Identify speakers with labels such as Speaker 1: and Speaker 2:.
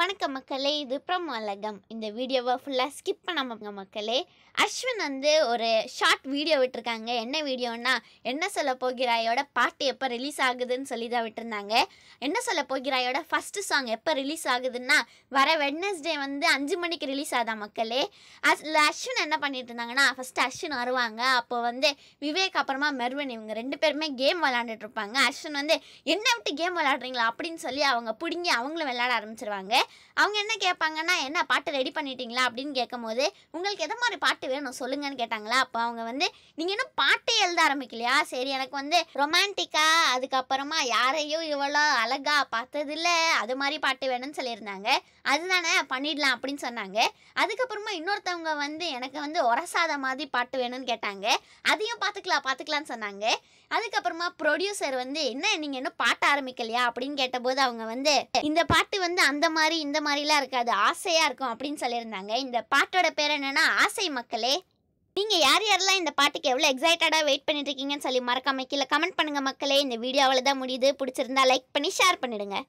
Speaker 1: வணக்கம் மக்களே இது பிரம்மலகம் இந்த வீடியோவை ஃபுல்லாக ஸ்கிப் பண்ணாமங்க மக்களே அஸ்வின் வந்து ஒரு ஷார்ட் வீடியோ விட்டுருக்காங்க என்ன வீடியோன்னா என்ன சொல்ல போகிறாயோட பாட்டு எப்போ ரிலீஸ் ஆகுதுன்னு சொல்லி தான் விட்டுருந்தாங்க என்ன சொல்ல போகிறாயோட ஃபஸ்ட்டு சாங் எப்போ ரிலீஸ் ஆகுதுன்னா வர வெட்னஸ்டே வந்து அஞ்சு மணிக்கு ரிலீஸ் ஆகுதா மக்களே அதில் அஸ்வின் என்ன பண்ணிட்டு இருந்தாங்கன்னா ஃபஸ்ட்டு அஸ்வின் வருவாங்க அப்போ வந்து விவேக் அப்புறமா மெர்வன் இவங்க ரெண்டு பேருமே கேம் விளாண்டுட்டு இருப்பாங்க அஸ்வின் வந்து என்ன விட்டு கேம் விளாட்றீங்களா அப்படின்னு சொல்லி அவங்க பிடிங்கி அவங்களும் விளாட ஆரம்பிச்சிருவாங்க அவங்க என்ன கேட்பாங்கன்னா என்ன பாட்டு ரெடி பண்ணிட்டீங்களா அப்படின்னு கேட்கும்போது உங்களுக்கு எதை மாதிரி பாட்டு வேணும் சொல்லுங்கன்னு கேட்டாங்களா அப்போ அவங்க வந்து நீங்கள் இன்னும் பாட்டு எழுத ஆரம்பிக்கலையா சரி எனக்கு வந்து ரொமான்டிக்காக அதுக்கப்புறமா யாரையும் இவ்வளோ அழகாக பார்த்ததில்ல அது மாதிரி பாட்டு வேணும்னு சொல்லியிருந்தாங்க அதுதானே பண்ணிடலாம் அப்படின்னு சொன்னாங்க அதுக்கப்புறமா இன்னொருத்தவங்க வந்து எனக்கு வந்து உரசாத மாதிரி பாட்டு வேணும்னு கேட்டாங்க அதையும் பார்த்துக்கலாம் பார்த்துக்கலான்னு சொன்னாங்க அதுக்கப்புறமா ப்ரொடியூசர் வந்து என்ன நீங்கள் இன்னும் பாட்டு ஆரம்பிக்கலையா அப்படின்னு கேட்டபோது அவங்க வந்து இந்த பாட்டு வந்து அந்த மாதிரி மாதிரி இந்த மாதிரிலாம் இருக்காது ஆசையாக இருக்கும் அப்படின்னு சொல்லியிருந்தாங்க இந்த பாட்டோட பேர் என்னென்னா ஆசை மக்களே நீங்கள் யார் யாரெல்லாம் இந்த பாட்டுக்கு எவ்வளோ எக்ஸைட்டடாக வெயிட் பண்ணிட்டு இருக்கீங்கன்னு சொல்லி மறக்காமல் கீழே கமெண்ட் பண்ணுங்கள் மக்களே இந்த வீடியோ அவ்வளோதான் முடியுது பிடிச்சிருந்தா லைக் பண்ணி ஷேர் பண்ணிவிடுங்க